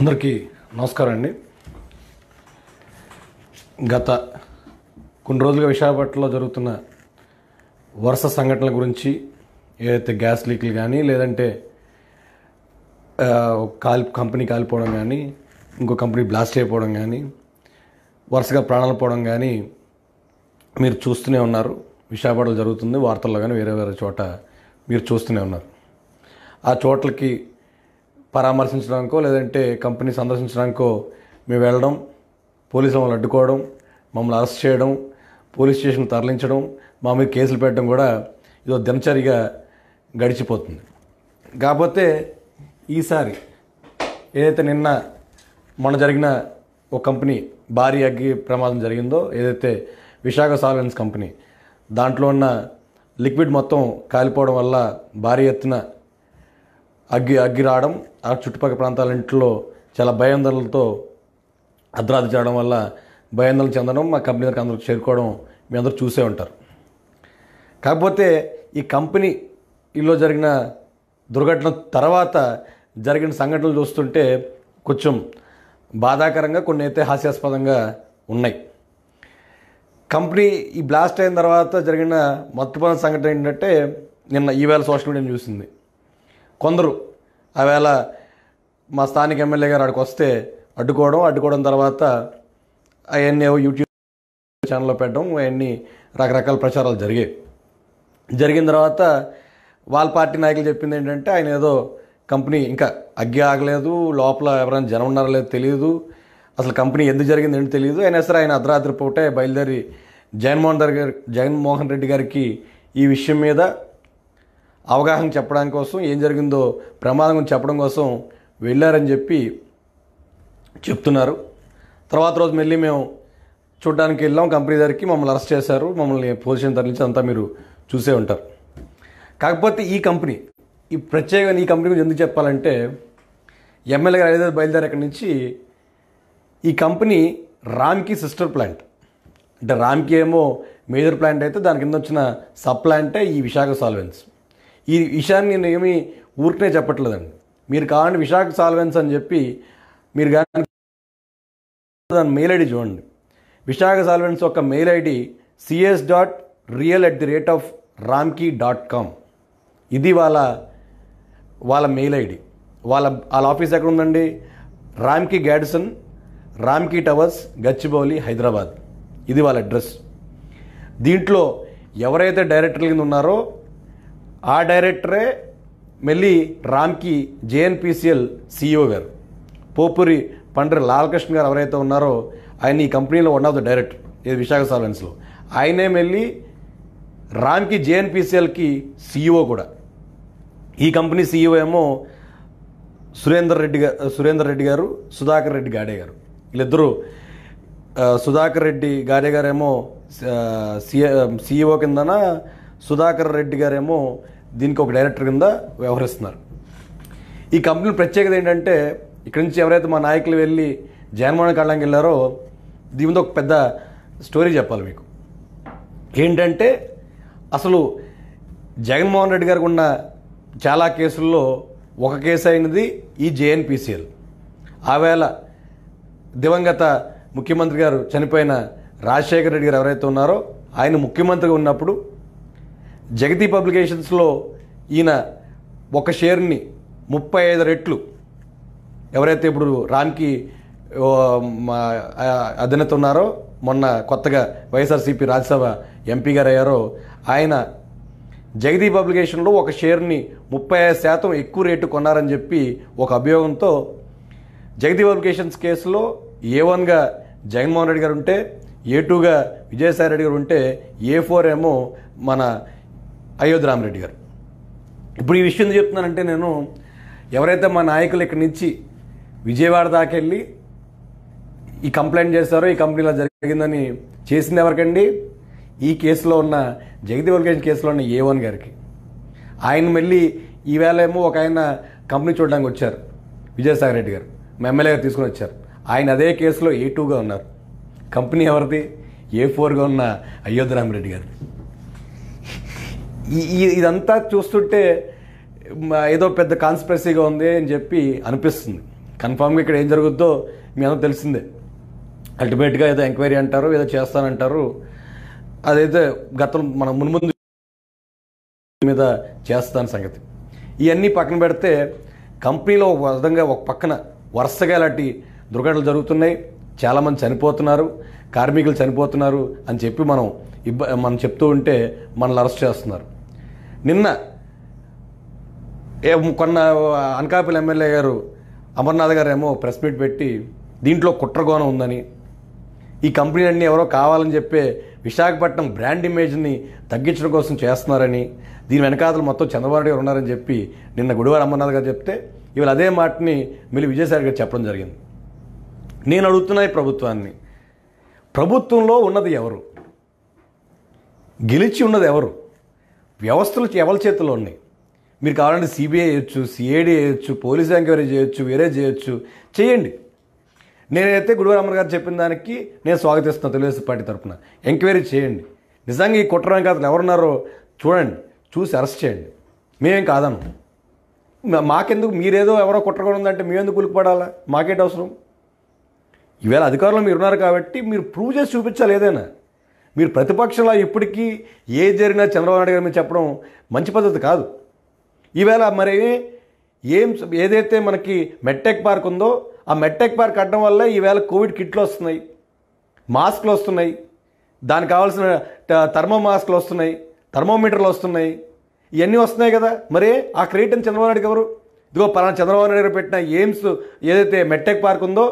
అందరికీ నమస్కారం అండి గత కొన్ని రోజులుగా విశాఖపట్నంలో జరుగుతున్న వరుస సంఘటనల గురించి ఏదైతే గ్యాస్ లీక్లు కానీ లేదంటే కాలి కంపెనీ కాలిపోవడం కానీ ఇంకో కంపెనీ బ్లాస్ట్ అయిపోవడం కానీ వరుసగా ప్రాణాలు పోవడం కానీ మీరు చూస్తూనే ఉన్నారు విశాఖపట్నంలో జరుగుతుంది వార్తల్లో కానీ వేరే వేరే చోట మీరు చూస్తూనే ఉన్నారు ఆ చోట్లకి పరామర్శించడానికో లేదంటే కంపెనీ సందర్శించడానికో మేము వెళ్ళడం పోలీసులు మమ్మల్ని అడ్డుకోవడం మమ్మల్ని అరెస్ట్ చేయడం పోలీస్ స్టేషన్కి తరలించడం మా మీద కేసులు పెట్టడం కూడా ఇదో దినచరిగా గడిచిపోతుంది కాకపోతే ఈసారి ఏదైతే నిన్న మొన్న జరిగిన ఒక కంపెనీ భారీ అగ్గి ప్రమాదం జరిగిందో ఏదైతే విశాఖ సాలెన్స్ కంపెనీ దాంట్లో ఉన్న లిక్విడ్ మొత్తం కాలిపోవడం వల్ల భారీ ఎత్తున అగ్గి అగ్గి రావడం ఆ చుట్టుపక్కల ప్రాంతాల ఇంట్లో చాలా భయాందోళనలతో అర్ధరాత్రి చేయడం వల్ల భయాందోళన చెందడం మా కంపెనీ దగ్గర అందరూ చేరుకోవడం మీ అందరూ చూసే ఉంటారు కాకపోతే ఈ కంపెనీలో జరిగిన దుర్ఘటన తర్వాత జరిగిన సంఘటనలు చూస్తుంటే కొంచెం బాధాకరంగా కొన్ని అయితే హాస్యాస్పదంగా ఉన్నాయి కంపెనీ ఈ బ్లాస్ట్ అయిన తర్వాత జరిగిన మొట్టమొదటి సంఘటన ఏంటంటే నిన్న ఈవేళ సోషల్ మీడియా చూసింది కొందరు ఆవేళ మా స్థానిక ఎమ్మెల్యే గారు అక్కడికి వస్తే అడ్డుకోవడం అడ్డుకోవడం తర్వాత అవన్నీ యూట్యూబ్ ఛానల్లో పెట్టడం అవన్నీ రకరకాల ప్రచారాలు జరిగాయి జరిగిన తర్వాత వాళ్ళ పార్టీ నాయకులు చెప్పింది ఏంటంటే ఆయన ఏదో కంపెనీ ఇంకా అగ్గి ఆగలేదు లోపల ఎవరైనా జనం ఉన్నారో లేదో తెలియదు అసలు కంపెనీ ఎందుకు జరిగింది ఏంటి తెలియదు అయినా సరే ఆయన అర్ధరాత్రి పూటే బయలుదేరి జగన్మోహన్ గారి జగన్మోహన్ రెడ్డి గారికి ఈ విషయం మీద అవగాహన చెప్పడం కోసం ఏం జరిగిందో ప్రమాదం గురించి చెప్పడం కోసం వెళ్ళారని చెప్పి చెప్తున్నారు తర్వాత రోజు మళ్ళీ మేము చూడడానికి వెళ్ళాం కంపెనీ దగ్గరికి మమ్మల్ని అరెస్ట్ చేశారు మమ్మల్ని పొజిషన్ తరలించి అంతా మీరు చూసే ఉంటారు కాకపోతే ఈ కంపెనీ ఈ ప్రత్యేకంగా ఈ కంపెనీ గురించి ఎందుకు చెప్పాలంటే ఎమ్మెల్యే గారు హైదరాబాద్ బయలుదేరి అక్కడి నుంచి ఈ కంపెనీ రామ్కి సిస్టర్ ప్లాంట్ అంటే రామ్కి ఏమో మేజర్ ప్లాంట్ అయితే దాని కింద వచ్చిన సబ్ ప్లాంటే ఈ విశాఖ సాల్వెన్స్ ఈ విషయాన్ని నేను ఏమి ఊరికనే చెప్పట్లేదండి మీరు కావండి విశాఖ సాల్వెన్స్ అని చెప్పి మీరు కానీ దాని మెయిల్ ఐడి చూడండి విశాఖ సాల్వెన్స్ యొక్క mail ID CS dot real at the rate of Ramky dot com ఇది వాళ్ళ వాళ్ళ మెయిల్ ఐడి వాళ్ళ వాళ్ళ ఆఫీస్ ఎక్కడ ఉందండి రామ్కీ గ్యాడ్సన్ రామ్కీ టవర్స్ గచ్చిబౌలి హైదరాబాద్ ఇది వాళ్ళ అడ్రస్ దీంట్లో ఎవరైతే డైరెక్టర్ కింద ఉన్నారో ఆ డైరెక్టరే మళ్ళీ రామ్కి జేఎన్పిసిఎల్ సీఈఓ గారు పోపురి పండ్రి లాలకృష్ణ గారు ఎవరైతే ఉన్నారో ఆయన ఈ కంపెనీలో వన్ ఆఫ్ ద డైరెక్టర్ ఇది విశాఖ సాలెన్స్లో ఆయనే మళ్ళీ రామ్కి జేఎన్పిసిఎల్కి సీఈఓ కూడా ఈ కంపెనీ సీఈఓ ఏమో సురేందర్ రెడ్డి గారు సురేందర్ రెడ్డి గారు సుధాకర్ రెడ్డి గాడే గారు వీళ్ళిద్దరూ సుధాకర్ రెడ్డి గాడే గారేమో సిఇఓ కిందన సుధాకర్ రెడ్డి గారేమో దీనికి ఒక డైరెక్టర్ కింద వ్యవహరిస్తున్నారు ఈ కంపెనీ ప్రత్యేకత ఏంటంటే ఇక్కడి నుంచి ఎవరైతే మా నాయకులు వెళ్ళి జగన్మోహన్ కళ్ళకి వెళ్ళారో దీని మీద ఒక పెద్ద స్టోరీ చెప్పాలి మీకు ఏంటంటే అసలు జగన్మోహన్ రెడ్డి గారికి ఉన్న చాలా కేసుల్లో ఒక కేసు అయినది ఈ జేఎన్పిసిఎల్ ఆవేళ దివంగత ముఖ్యమంత్రి గారు చనిపోయిన రాజశేఖర రెడ్డి గారు ఎవరైతే ఉన్నారో ఆయన ముఖ్యమంత్రిగా ఉన్నప్పుడు జగతి పబ్లికేషన్స్లో ఈయన ఒక షేర్ని ముప్పై ఐదు రెట్లు ఎవరైతే ఇప్పుడు రామ్కి అధినేత ఉన్నారో మొన్న కొత్తగా వైఎస్ఆర్సీపీ రాజ్యసభ ఎంపీ గారు అయ్యారో ఆయన జగదీ పబ్లికేషన్లో ఒక షేర్ని ముప్పై ఐదు శాతం ఎక్కువ రేటు కొన్నారని చెప్పి ఒక అభియోగంతో జగదీ పబ్లికేషన్స్ కేసులో ఏ వన్గా జగన్మోహన్ రెడ్డి గారు ఉంటే ఏ టూగా విజయసాయి రెడ్డి గారు ఉంటే ఏ ఫోర్ ఏమో మన అయోధ్య రామరెడ్డి గారు ఇప్పుడు ఈ విషయం చెప్తున్నానంటే నేను ఎవరైతే మా నాయకులు ఇక్కడి నుంచి విజయవాడ దాకా వెళ్ళి ఈ కంప్లైంట్ చేస్తారో ఈ కంపెనీలో జరిగిందని చేసింది ఎవరికండి ఈ కేసులో ఉన్న జగదీవల్గంజ్ కేసులో ఉన్న ఏవన్ గారికి ఆయన మళ్ళీ ఈవేళ ఏమో ఒక ఆయన కంపెనీ చూడడానికి వచ్చారు విజయసాగర్ రెడ్డి గారు మా ఎమ్మెల్యేగా తీసుకుని వచ్చారు ఆయన అదే కేసులో ఏ టూగా ఉన్నారు కంపెనీ ఎవరిది ఏ ఫోర్గా ఉన్న అయోధ్య రామరెడ్డి గారిది ఇదంతా చూస్తుంటే ఏదో పెద్ద కాన్స్పరసీగా ఉంది అని చెప్పి అనిపిస్తుంది కన్ఫామ్గా ఇక్కడ ఏం జరుగుద్దో మీ అందరూ తెలిసిందే అల్టిమేట్గా ఏదో ఎంక్వైరీ అంటారు ఏదో చేస్తానంటారు అదైతే గతం మన మున్ముందు మీద చేస్తాను సంగతి ఇవన్నీ పక్కన పెడితే కంపెనీలో ఒక విధంగా ఒక పక్కన వరుసగా ఇలాంటి దుర్ఘటనలు జరుగుతున్నాయి చాలామంది చనిపోతున్నారు కార్మికులు చనిపోతున్నారు అని చెప్పి మనం ఇబ్బ మనం చెప్తూ ఉంటే మనల్ని అరెస్ట్ చేస్తున్నారు నిన్న కొన్న అనకాపల్లి ఎమ్మెల్యే గారు అమర్నాథ్ గారు ఏమో ప్రెస్ మీట్ పెట్టి దీంట్లో కుట్రగోణం ఉందని ఈ కంపెనీ అన్నీ ఎవరో కావాలని చెప్పే విశాఖపట్నం బ్రాండ్ ఇమేజ్ని తగ్గించడం కోసం చేస్తున్నారని దీని వెనకాతలు మొత్తం చంద్రబాబు గారు ఉన్నారని చెప్పి నిన్న గుడివాడ అమర్నాథ్ గారు చెప్తే ఇవాళ అదే మాటని మీరు విజయసాయి గారు చెప్పడం జరిగింది నేను అడుగుతున్నాయి ప్రభుత్వాన్ని ప్రభుత్వంలో ఉన్నది ఎవరు గెలిచి ఉన్నది ఎవరు వ్యవస్థలు ఎవరి చేతిలో ఉన్నాయి మీరు కావాలంటే సిబిఐ చేయొచ్చు సిఐడి చేయొచ్చు పోలీస్ ఎంక్వైరీ చేయొచ్చు వేరే చేయొచ్చు చేయండి నేనైతే గుడివారమ్మర్ గారు చెప్పిన దానికి నేను స్వాగతిస్తున్నాను తెలుగుదేశం పార్టీ తరఫున ఎంక్వైరీ చేయండి నిజంగా ఈ కుట్ర వెంకాతలు ఎవరున్నారో చూడండి చూసి అరెస్ట్ చేయండి మేమేం కాదను మాకెందుకు మీరేదో ఎవరో కుట్రగా ఉందంటే మేమెందుకు కులిపడాలా మాకేంటి అవసరం ఈవేళ అధికారంలో మీరున్నారు కాబట్టి మీరు ప్రూవ్ చేసి చూపించాలి ఏదైనా మీరు ప్రతిపక్షంలో ఇప్పటికీ ఏ జరిగినా చంద్రబాబు నాయుడు గారి మీరు చెప్పడం మంచి పద్ధతి కాదు ఈవేళ మరి ఏం ఏదైతే మనకి మెట్టెక్ పార్క్ ఉందో ఆ మెట్టెక్ పార్క్ అడ్డం వల్ల ఈవేళ కోవిడ్ కిట్లు వస్తున్నాయి మాస్క్లు వస్తున్నాయి దానికి కావాల్సిన థర్మో మాస్క్లు వస్తున్నాయి థర్మోమీటర్లు వస్తున్నాయి ఇవన్నీ వస్తున్నాయి కదా మరి ఆ క్రియేటన్ చంద్రబాబు నాయుడు ఎవరు ఇదిగో పలానా చంద్రబాబు నాయుడు గారు పెట్టిన ఎయిమ్స్ ఏదైతే మెట్టెక్ పార్క్ ఉందో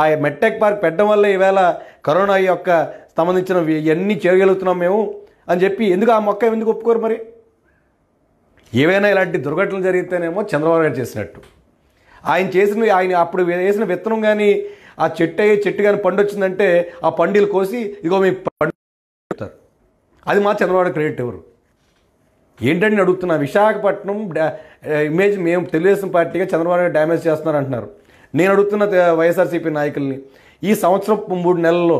ఆ మెట్టెక్ పార్క్ పెట్టడం వల్ల ఈవేళ కరోనా యొక్క సంబంధించిన ఇవన్నీ చేయగలుగుతున్నాం మేము అని చెప్పి ఎందుకు ఆ మొక్క ఎందుకు ఒప్పుకోరు మరి ఏవైనా ఇలాంటి దుర్ఘటనలు జరిగితేనేమో చంద్రబాబు నాయుడు చేసినట్టు ఆయన చేసిన ఆయన అప్పుడు వేసిన విత్తనం కానీ ఆ చెట్టు అయ్యే చెట్టు కానీ పండు వచ్చిందంటే ఆ పండులు కోసి ఇగో మీ పండు అది మా చంద్రబాబు క్రెడిట్ ఎవరు ఏంటని అడుగుతున్నా విశాఖపట్నం ఇమేజ్ మేము తెలుగుదేశం పార్టీగా చంద్రబాబు నాయుడు డ్యామేజ్ చేస్తున్నారు అంటున్నారు నేను అడుగుతున్న వైఎస్ఆర్సీపీ నాయకుల్ని ఈ సంవత్సరం మూడు నెలల్లో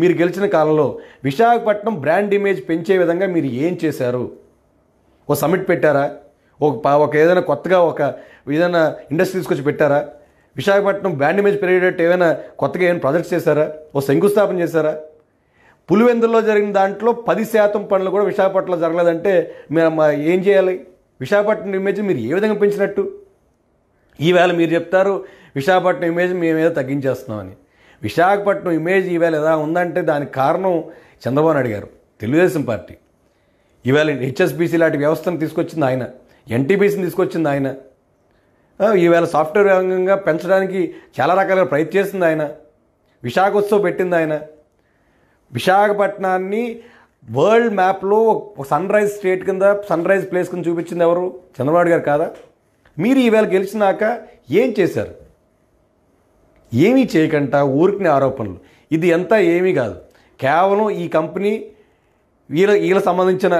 మీరు గెలిచిన కాలంలో విశాఖపట్నం బ్రాండ్ ఇమేజ్ పెంచే విధంగా మీరు ఏం చేశారు ఓ సమిట్ పెట్టారా ఒక ఒక ఏదైనా కొత్తగా ఒక ఏదైనా ఇండస్ట్రీ తీసుకొచ్చి పెట్టారా విశాఖపట్నం బ్రాండ్ ఇమేజ్ పెరిగేటట్టు ఏమైనా కొత్తగా ఏమైనా ప్రాజెక్ట్స్ చేశారా ఓ శంకుస్థాపన చేశారా పులివెందుల్లో జరిగిన దాంట్లో పది శాతం పనులు కూడా విశాఖపట్నంలో జరగలేదంటే మీరు ఏం చేయాలి విశాఖపట్నం ఇమేజ్ మీరు ఏ విధంగా పెంచినట్టు ఈవేళ మీరు చెప్తారు విశాఖపట్నం ఇమేజ్ మేమేదో తగ్గించేస్తున్నామని విశాఖపట్నం ఇమేజ్ ఈవేళ ఎలా ఉందంటే దానికి కారణం చంద్రబాబు నాయుడు గారు తెలుగుదేశం పార్టీ ఈవేళ హెచ్ఎస్బీసీ లాంటి వ్యవస్థను తీసుకొచ్చింది ఆయన ఎన్టీబీసీని తీసుకొచ్చింది ఆయన ఈవేళ సాఫ్ట్వేర్ రంగంగా పెంచడానికి చాలా రకాలుగా ప్రయత్నం చేసింది ఆయన విశాఖ ఉత్సవం పెట్టింది ఆయన విశాఖపట్నాన్ని వరల్డ్ మ్యాప్లో సన్ రైజ్ స్టేట్ కింద సన్ రైజ్ ప్లేస్ కింద చూపించింది ఎవరు చంద్రబాబు గారు కాదా మీరు ఈవేళ గెలిచినాక ఏం చేశారు ఏమీ చేయకంట ఊరికిన ఆరోపణలు ఇది ఎంత ఏమీ కాదు కేవలం ఈ కంపెనీ వీళ్ళ వీళ్ళ సంబంధించిన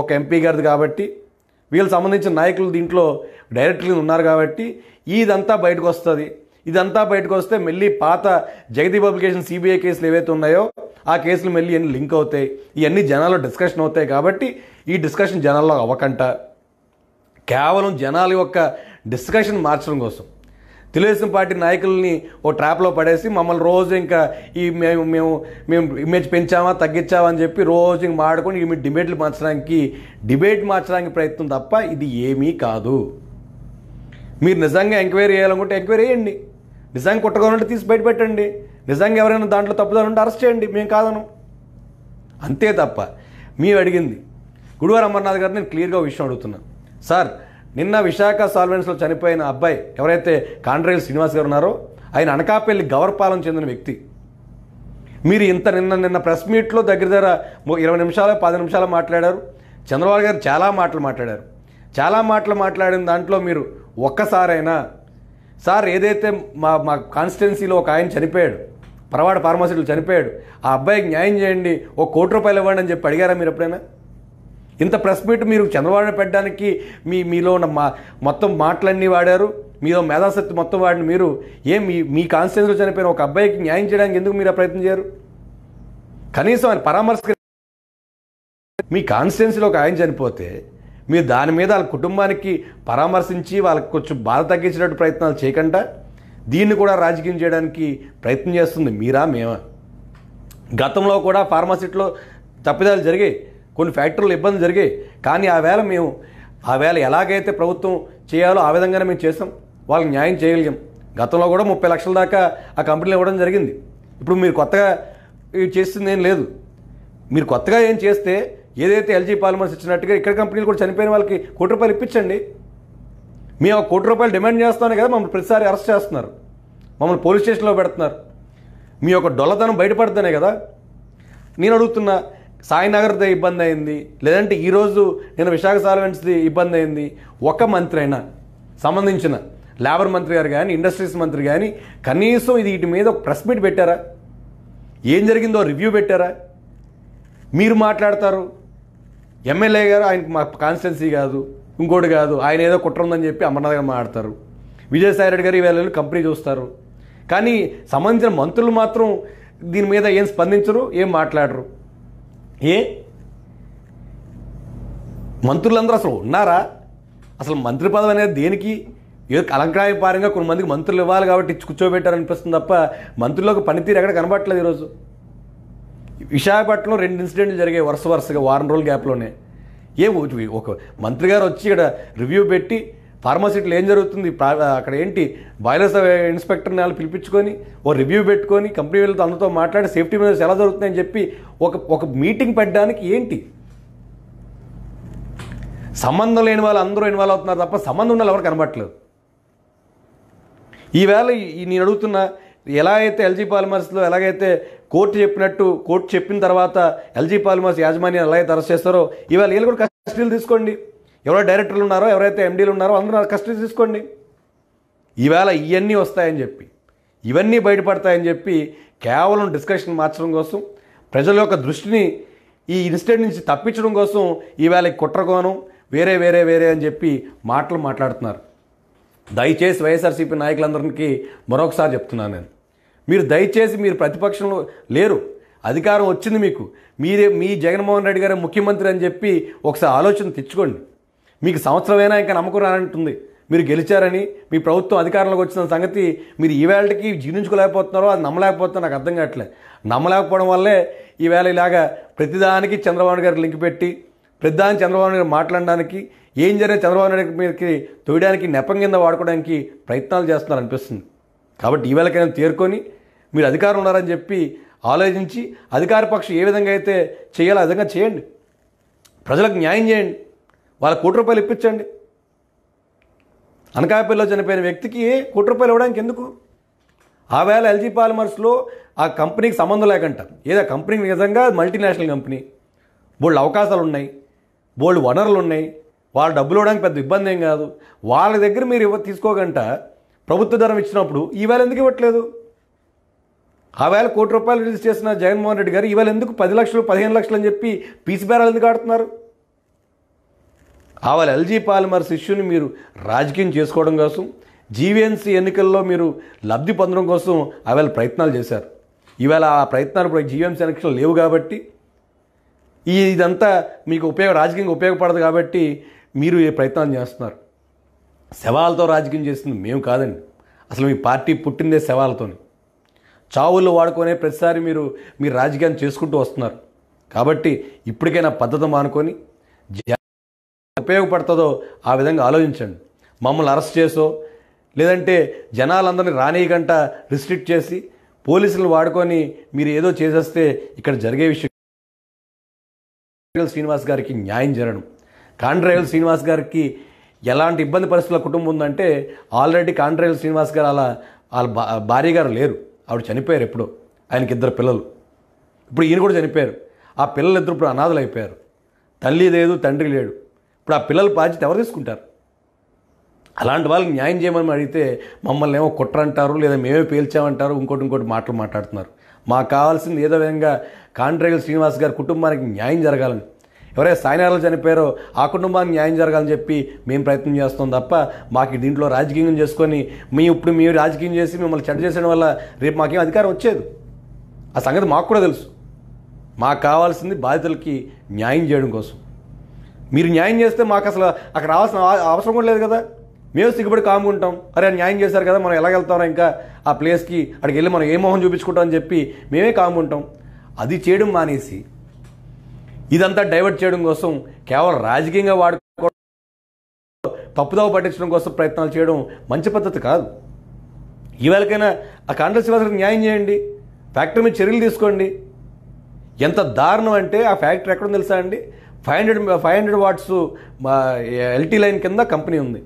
ఒక ఎంపీ గారిది కాబట్టి వీళ్ళకి సంబంధించిన నాయకులు దీంట్లో డైరెక్టర్లు ఉన్నారు కాబట్టి ఇదంతా బయటకు వస్తుంది ఇదంతా బయటకు వస్తే మళ్ళీ పాత జగదీప్ పబ్లికేషన్ సిబిఐ కేసులు ఏవైతే ఉన్నాయో ఆ కేసులు మళ్ళీ ఇవన్నీ లింక్ అవుతాయి ఇవన్నీ జనాల్లో డిస్కషన్ అవుతాయి కాబట్టి ఈ డిస్కషన్ జనాల్లో అవ్వకంట కేవలం జనాల యొక్క డిస్కషన్ మార్చడం కోసం తెలుగుదేశం పార్టీ నాయకుల్ని ఓ ట్రాప్లో పడేసి మమ్మల్ని రోజు ఇంకా ఈ మేము మేము మేము ఇమేజ్ పెంచామా తగ్గించామా అని చెప్పి రోజు ఇంక మాడుకొని ఈమె డిబేట్లు మార్చడానికి డిబేట్ మార్చడానికి ప్రయత్నం తప్ప ఇది ఏమీ కాదు మీరు నిజంగా ఎంక్వైరీ చేయాలనుకుంటే ఎంక్వైరీ చేయండి నిజంగా కొట్టగలంటే తీసి బయట పెట్టండి నిజంగా ఎవరైనా దాంట్లో తప్పుదానుంటే అరెస్ట్ చేయండి మేము కాదను అంతే తప్ప మీ అడిగింది గుడివారు అమర్నాథ్ గారు నేను క్లియర్గా విషయం అడుగుతున్నాను సార్ నిన్న విశాఖ సాల్వెన్స్లో చనిపోయిన అబ్బాయి ఎవరైతే కాండ్రేల్ శ్రీనివాస్ గారు ఉన్నారో ఆయన అనకాపల్లి గవర్పాలెం చెందిన వ్యక్తి మీరు ఇంత నిన్న నిన్న ప్రెస్ మీట్లో దగ్గర దగ్గర ఇరవై నిమిషాలు పది నిమిషాలు మాట్లాడారు చంద్రబాబు గారు చాలా మాటలు మాట్లాడారు చాలా మాటలు మాట్లాడిన దాంట్లో మీరు ఒక్కసారైనా సార్ ఏదైతే మా మా కాన్స్టిట్యున్సీలో ఒక ఆయన చనిపోయాడు పరవాడ ఫార్మాసిస్టులు చనిపోయాడు ఆ అబ్బాయికి న్యాయం చేయండి ఒక కోటి రూపాయలు ఇవ్వండి అని చెప్పి అడిగారా మీరు ఎప్పుడైనా ఇంత ప్రెస్ మీట్ మీరు చంద్రబాబు పెట్టడానికి మీ మీలో ఉన్న మా మొత్తం మాటలన్నీ వాడారు మీలో మేధాశక్తి మొత్తం వాడిన మీరు ఏం మీ మీ కాన్స్టిట్యూన్సీలో చనిపోయిన ఒక అబ్బాయికి న్యాయం చేయడానికి ఎందుకు మీరు ప్రయత్నం చేయరు కనీసం ఆయన పరామర్శ మీ కాన్స్టిట్యున్సీలో ఒక ఆయన చనిపోతే మీరు దాని మీద వాళ్ళ కుటుంబానికి పరామర్శించి వాళ్ళకి కొంచెం బాధ తగ్గించినట్టు ప్రయత్నాలు చేయకుండా దీన్ని కూడా రాజకీయం చేయడానికి ప్రయత్నం చేస్తుంది మీరా మేమా గతంలో కూడా ఫార్మసిట్లో తప్పిదాలు జరిగాయి కొన్ని ఫ్యాక్టరీలు ఇబ్బంది జరిగాయి కానీ ఆ వేళ మేము ఆ వేళ ఎలాగైతే ప్రభుత్వం చేయాలో ఆ విధంగానే మేము చేసాం వాళ్ళకి న్యాయం చేయగలిగాం గతంలో కూడా ముప్పై లక్షల దాకా ఆ కంపెనీలు ఇవ్వడం జరిగింది ఇప్పుడు మీరు కొత్తగా చేస్తుంది ఏం లేదు మీరు కొత్తగా ఏం చేస్తే ఏదైతే ఎల్జీ పాలిమర్స్ ఇచ్చినట్టుగా ఇక్కడ కంపెనీలు కూడా చనిపోయిన వాళ్ళకి కోటి రూపాయలు ఇప్పించండి మేము కోటి రూపాయలు డిమాండ్ చేస్తామని కదా మమ్మల్ని ప్రతిసారి అరెస్ట్ చేస్తున్నారు మమ్మల్ని పోలీస్ స్టేషన్లో పెడుతున్నారు మీ యొక్క డొల్లతనం బయటపడుతున్నాయి కదా నేను అడుగుతున్నా సాయినగర్దే ఇబ్బంది అయింది లేదంటే ఈరోజు నేను విశాఖ సాల్వెంట్స్ది ఇబ్బంది అయింది ఒక మంత్రి అయినా సంబంధించిన లేబర్ మంత్రి గారు కానీ ఇండస్ట్రీస్ మంత్రి కానీ కనీసం ఇది వీటి మీద ఒక ప్రెస్ మీట్ పెట్టారా ఏం జరిగిందో రివ్యూ పెట్టారా మీరు మాట్లాడతారు ఎమ్మెల్యే గారు ఆయనకు మా కాన్స్టిట్యున్సీ కాదు ఇంకోటి కాదు ఆయన ఏదో కుట్ర ఉందని చెప్పి అమర్నాథ్ గారు మాట్లాడతారు విజయసాయి రెడ్డి గారు ఈవేళ కంపెనీ చూస్తారు కానీ సంబంధించిన మంత్రులు మాత్రం దీని మీద ఏం స్పందించరు ఏం మాట్లాడరు ఏ మంత్రులందరూ అసలు ఉన్నారా అసలు మంత్రి పదవి అనేది దేనికి ఏదో అలంకాయపారంగా కొంతమందికి మంత్రులు ఇవ్వాలి కాబట్టి ఇచ్చి కూర్చోబెట్టారనిపిస్తుంది తప్ప మంత్రుల్లో పనితీరు ఎక్కడ కనబట్టలేదు ఈరోజు విశాఖపట్నంలో రెండు ఇన్సిడెంట్లు జరిగాయి వరుస వరుసగా వారం రోజుల గ్యాప్లోనే ఏ ఒక మంత్రి గారు వచ్చి ఇక్కడ రివ్యూ పెట్టి ఫార్మసిటీలో ఏం జరుగుతుంది అక్కడ ఏంటి బాయిలర్స్ ఇన్స్పెక్టర్ని వాళ్ళు పిలిపించుకొని ఓ రివ్యూ పెట్టుకొని కంపెనీ వాళ్ళతో అందరితో మాట్లాడి సేఫ్టీ మెజర్స్ ఎలా జరుగుతున్నాయని చెప్పి ఒక ఒక మీటింగ్ పెట్టడానికి ఏంటి సంబంధం లేని వాళ్ళు అందరూ ఇన్వాల్వ్ అవుతున్నారు తప్ప సంబంధం ఉన్న ఎవరు కనబట్టలేదు ఈవేళ నేను అడుగుతున్న ఎలా అయితే ఎల్జీ పాలిమర్స్లో ఎలాగైతే కోర్టు చెప్పినట్టు కోర్టు చెప్పిన తర్వాత ఎల్జీ పాలిమర్స్ యాజమాన్యం ఎలా అయితే అరెస్ట్ చేస్తారో ఇవాళ వీళ్ళు కూడా కస్టడీలు తీసుకోండి ఎవరో డైరెక్టర్లు ఉన్నారో ఎవరైతే ఎండీలు ఉన్నారో అందరూ కస్టడీ తీసుకోండి ఈవేళ ఇవన్నీ వస్తాయని చెప్పి ఇవన్నీ బయటపడతాయని చెప్పి కేవలం డిస్కషన్ మార్చడం కోసం ప్రజల యొక్క దృష్టిని ఈ ఇన్స్టెంట్ నుంచి తప్పించడం కోసం ఈవేళ కుట్రగోనం వేరే వేరే వేరే అని చెప్పి మాటలు మాట్లాడుతున్నారు దయచేసి వైఎస్ఆర్సీపీ నాయకులందరికీ మరొకసారి చెప్తున్నాను నేను మీరు దయచేసి మీరు ప్రతిపక్షంలో లేరు అధికారం వచ్చింది మీకు మీరే మీ జగన్మోహన్ రెడ్డి గారే ముఖ్యమంత్రి అని చెప్పి ఒకసారి ఆలోచన తెచ్చుకోండి మీకు సంవత్సరమైనా ఇంకా నమ్మకం రానంటుంది మీరు గెలిచారని మీ ప్రభుత్వం అధికారంలోకి వచ్చిన సంగతి మీరు ఈవేళకి జీర్ణించుకోలేకపోతున్నారో అది నమ్మలేకపోతే నాకు అర్థం కావట్లేదు నమ్మలేకపోవడం వల్లే ఈవేళ ఇలాగా ప్రతిదానికి చంద్రబాబు గారు లింక్ పెట్టి ప్రతిదాని చంద్రబాబు గారు మాట్లాడడానికి ఏం జరిగిన చంద్రబాబు నాయుడు మీదకి తోయడానికి నెపం కింద వాడుకోవడానికి ప్రయత్నాలు చేస్తున్నారు అనిపిస్తుంది కాబట్టి ఈవేళకైనా తేరుకొని మీరు అధికారం ఉన్నారని చెప్పి ఆలోచించి అధికార పక్షం ఏ విధంగా అయితే చేయాలో ఆ విధంగా చేయండి ప్రజలకు న్యాయం చేయండి వాళ్ళ కోటి రూపాయలు ఇప్పించండి అనకాపల్లిలో చనిపోయిన వ్యక్తికి కోటి రూపాయలు ఇవ్వడానికి ఎందుకు ఆ వేళ ఎల్జీ పాలిమర్స్లో ఆ కంపెనీకి సంబంధం లేకంట ఏదో కంపెనీ నిజంగా మల్టీనేషనల్ కంపెనీ బోల్డ్ అవకాశాలు ఉన్నాయి బోల్డ్ వనరులు ఉన్నాయి వాళ్ళ డబ్బులు ఇవ్వడానికి పెద్ద ఇబ్బంది ఏం కాదు వాళ్ళ దగ్గర మీరు ఇవ్వ తీసుకోగంట ప్రభుత్వ ధరం ఇచ్చినప్పుడు ఈవేళ ఎందుకు ఇవ్వట్లేదు ఆ వేళ కోటి రూపాయలు రిలీజ్ చేసిన జగన్మోహన్ రెడ్డి గారు ఈవేళ ఎందుకు పది లక్షలు పదిహేను లక్షలు అని చెప్పి పీసీ బేరాలు ఎందుకు ఆడుతున్నారు ఆవాల ఎల్జీ పాలిమర్స్ ఇష్యూని మీరు రాజకీయం చేసుకోవడం కోసం జీవీఎన్సీ ఎన్నికల్లో మీరు లబ్ధి పొందడం కోసం ఆవేళ ప్రయత్నాలు చేశారు ఈవేళ ఆ ప్రయత్నాలు ఇప్పుడు జీవీఎంసీ ఎలక్షన్లు లేవు కాబట్టి ఈ ఇదంతా మీకు ఉపయోగ రాజకీయంగా ఉపయోగపడదు కాబట్టి మీరు ఏ ప్రయత్నాలు చేస్తున్నారు శవాలతో రాజకీయం చేసింది మేము కాదండి అసలు మీ పార్టీ పుట్టిందే శవాలతోని చావులు వాడుకునే ప్రతిసారి మీరు మీరు రాజకీయాన్ని చేసుకుంటూ వస్తున్నారు కాబట్టి ఇప్పటికైనా పద్ధతి మానుకొని ఉపయోగపడుతుందో ఆ విధంగా ఆలోచించండి మమ్మల్ని అరెస్ట్ చేసో లేదంటే జనాలందరినీ రానియకంట రిస్ట్రిక్ట్ చేసి పోలీసులు వాడుకొని మీరు ఏదో చేసేస్తే ఇక్కడ జరిగే విషయం శ్రీనివాస్ గారికి న్యాయం జరగడం కాండ్రాయల్ శ్రీనివాస్ గారికి ఎలాంటి ఇబ్బంది పరిస్థితుల కుటుంబం ఉందంటే ఆల్రెడీ కాండ్రాయల్ శ్రీనివాస్ గారు అలా వాళ్ళ భార్య గారు లేరు ఆవిడ చనిపోయారు ఎప్పుడో ఆయనకి ఇద్దరు పిల్లలు ఇప్పుడు ఈయన కూడా చనిపోయారు ఆ పిల్లలు ఇద్దరు ఇప్పుడు అనాథలు అయిపోయారు తల్లి లేదు తండ్రి లేడు ఇప్పుడు ఆ పిల్లల బాధ్యత ఎవరు తీసుకుంటారు అలాంటి వాళ్ళకి న్యాయం చేయమని అడిగితే మమ్మల్ని ఏమో కుట్రంటారు లేదా మేమే పేల్చామంటారు ఇంకోటి ఇంకోటి మాటలు మాట్లాడుతున్నారు మాకు కావాల్సింది ఏదో విధంగా కాంట్రేగల్ శ్రీనివాస్ గారి కుటుంబానికి న్యాయం జరగాలని ఎవరైతే సాయినారాలు చనిపోయారో ఆ కుటుంబానికి న్యాయం జరగాలని చెప్పి మేము ప్రయత్నం చేస్తాం తప్ప మాకు దీంట్లో రాజకీయం చేసుకొని మేము ఇప్పుడు మేము రాజకీయం చేసి మిమ్మల్ని చెడ్డ చేసిన వల్ల రేపు మాకేం అధికారం వచ్చేది ఆ సంగతి మాకు కూడా తెలుసు మాకు కావాల్సింది బాధితులకి న్యాయం చేయడం కోసం మీరు న్యాయం చేస్తే మాకు అసలు అక్కడ రావాల్సిన అవసరం కూడా లేదు కదా మేము సిగ్గుపడి కాముకుంటాం అరే న్యాయం చేశారు కదా మనం ఎలా వెళ్తామో ఇంకా ఆ ప్లేస్కి అక్కడికి వెళ్ళి మనం ఏ మొహం చూపించుకుంటాం అని చెప్పి మేమే కాముకుంటాం అది చేయడం మానేసి ఇదంతా డైవర్ట్ చేయడం కోసం కేవలం రాజకీయంగా వాడుకో తప్పుదావ పట్టించడం కోసం ప్రయత్నాలు చేయడం మంచి పద్ధతి కాదు ఈవేళకైనా ఆ కాంగ్రెస్ శివాసులకు న్యాయం చేయండి ఫ్యాక్టరీ మీద చర్యలు తీసుకోండి ఎంత దారుణం అంటే ఆ ఫ్యాక్టరీ ఎక్కడో తెలుసా అండి five hundred five hundred watts LT line కింద కంపెనీ ఉంది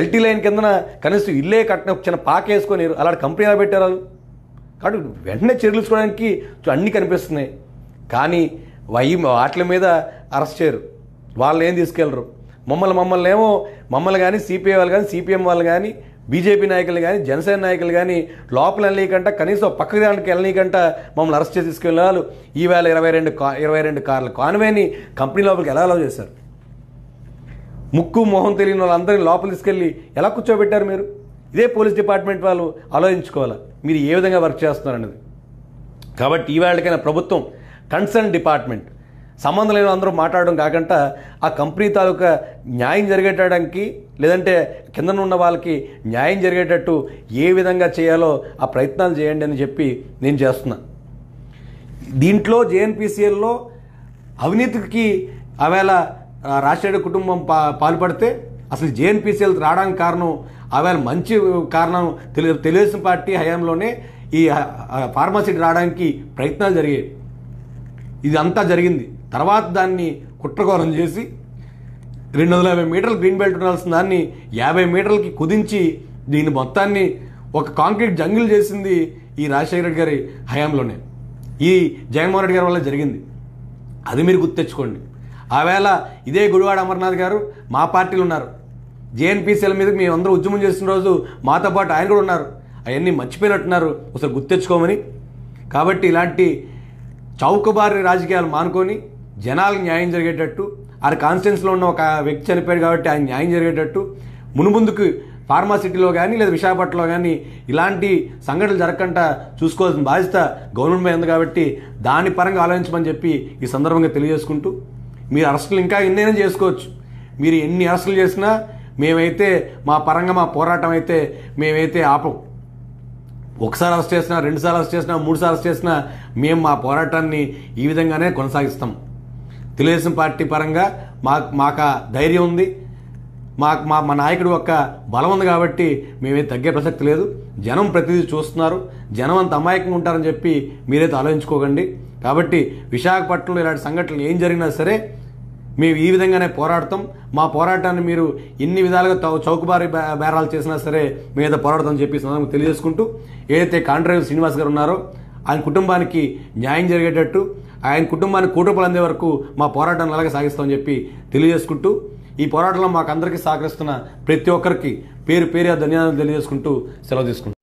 ఎల్టీ లైన్ కిందన కనీసం ఇల్లే కట్టిన చిన్న వేసుకొని అలాంటి కంపెనీ ఎలా పెట్టారు కాబట్టి వెంటనే చర్యలు తీసుకోవడానికి అన్నీ కనిపిస్తున్నాయి కానీ వై వాటి మీద అరెస్ట్ చేయరు వాళ్ళు ఏం తీసుకెళ్ళరు మమ్మల్ని మమ్మల్ని ఏమో మమ్మల్ని కానీ సిపిఐ వాళ్ళు కానీ సిపిఎం వాళ్ళు కానీ బీజేపీ నాయకులు కానీ జనసేన నాయకులు కానీ లోపల వెళ్ళనీకంట కనీసం పక్క గ్రామానికి వెళ్ళనీకంట మమ్మల్ని అరెస్ట్ చేసి తీసుకెళ్ళారు ఈవేళ ఇరవై రెండు ఇరవై రెండు కార్ల కాన్వేని కంపెనీ లోపలికి ఎలా అలా చేశారు ముక్కు మొహం తెలియని వాళ్ళందరినీ లోపలి తీసుకెళ్ళి ఎలా కూర్చోబెట్టారు మీరు ఇదే పోలీస్ డిపార్ట్మెంట్ వాళ్ళు ఆలోచించుకోవాలి మీరు ఏ విధంగా వర్క్ చేస్తున్నారు అనేది కాబట్టి ఈవేళకైనా ప్రభుత్వం కన్సర్న్ డిపార్ట్మెంట్ సంబంధం లేని అందరూ మాట్లాడడం కాకుండా ఆ కంపెనీ తాలూకా న్యాయం జరిగేటడానికి లేదంటే కిందన ఉన్న వాళ్ళకి న్యాయం జరిగేటట్టు ఏ విధంగా చేయాలో ఆ ప్రయత్నాలు చేయండి అని చెప్పి నేను చేస్తున్నా దీంట్లో జేఎన్పిసిఎల్లో అవినీతికి ఆవేళ రాజశేఖర కుటుంబం పా పాల్పడితే అసలు జేఎన్పిసిఎల్ రావడానికి కారణం ఆవేళ మంచి కారణం తెలి తెలుగుదేశం పార్టీ హయాంలోనే ఈ ఫార్మసీ రావడానికి ప్రయత్నాలు జరిగాయి ఇదంతా జరిగింది తర్వాత దాన్ని కుట్రకోరం చేసి రెండు వందల యాభై మీటర్లు గ్రీన్ బెల్ట్ ఉండాల్సిన దాన్ని యాభై మీటర్లకి కుదించి దీని మొత్తాన్ని ఒక కాంక్రీట్ జంగిల్ చేసింది ఈ రాజశేఖర రెడ్డి గారి హయాంలోనే ఈ జగన్మోహన్ రెడ్డి గారి వల్ల జరిగింది అది మీరు గుర్తెచ్చుకోండి ఆవేళ ఇదే గుడివాడ అమర్నాథ్ గారు మా పార్టీలు ఉన్నారు జేఎన్పిసిఎల్ మీద మీ అందరూ ఉద్యమం చేసిన రోజు మాతో పాటు ఆయన కూడా ఉన్నారు అవన్నీ మర్చిపోయినట్టున్నారు ఒకసారి గుర్తెచ్చుకోమని కాబట్టి ఇలాంటి చౌకబారి రాజకీయాలు మానుకొని జనాలకు న్యాయం జరిగేటట్టు ఆ కాన్స్టెన్స్లో ఉన్న ఒక వ్యక్తి చనిపోయాడు కాబట్టి ఆయన న్యాయం జరిగేటట్టు మునుముందుకు ఫార్మాసిటీలో కానీ లేదా విశాఖపట్నంలో కానీ ఇలాంటి సంఘటనలు జరగకుండా చూసుకోవాల్సిన బాధ్యత గవర్నమెంట్ మీద ఉంది కాబట్టి దాని పరంగా ఆలోచించమని చెప్పి ఈ సందర్భంగా తెలియజేసుకుంటూ మీరు అరెస్టులు ఇంకా ఎన్నైనా చేసుకోవచ్చు మీరు ఎన్ని అరెస్టులు చేసినా మేమైతే మా పరంగా మా పోరాటం అయితే మేమైతే ఆపం ఒకసారి అరెస్ట్ చేసినా రెండుసార్లు అరెస్ట్ చేసినా మూడుసార్లు అరెస్ట్ చేసినా మేము మా పోరాటాన్ని ఈ విధంగానే కొనసాగిస్తాం తెలుగుదేశం పార్టీ పరంగా మా మాకు ధైర్యం ఉంది మాకు మా మా నాయకుడు ఒక బలం ఉంది కాబట్టి మేమేం తగ్గే ప్రసక్తి లేదు జనం ప్రతిదీ చూస్తున్నారు జనం అంత అమాయకంగా ఉంటారని చెప్పి మీరైతే ఆలోచించుకోకండి కాబట్టి విశాఖపట్నంలో ఇలాంటి సంఘటనలు ఏం జరిగినా సరే మేము ఈ విధంగానే పోరాడతాం మా పోరాటాన్ని మీరు ఎన్ని విధాలుగా చౌకబారి బేరాలు చేసినా సరే మీద ఏదో పోరాడతామని చెప్పి సందర్భంగా తెలియజేసుకుంటూ ఏదైతే కాండ్రేవ్ శ్రీనివాస్ గారు ఉన్నారో ఆయన కుటుంబానికి న్యాయం జరిగేటట్టు ఆయన కుటుంబానికి కూటపులు అందే వరకు మా పోరాటం అలాగే సాగిస్తామని చెప్పి తెలియజేసుకుంటూ ఈ పోరాటంలో మాకందరికీ సహకరిస్తున్న ప్రతి ఒక్కరికి పేరు పేరు ధన్యవాదాలు తెలియజేసుకుంటూ సెలవు తీసుకుంటాం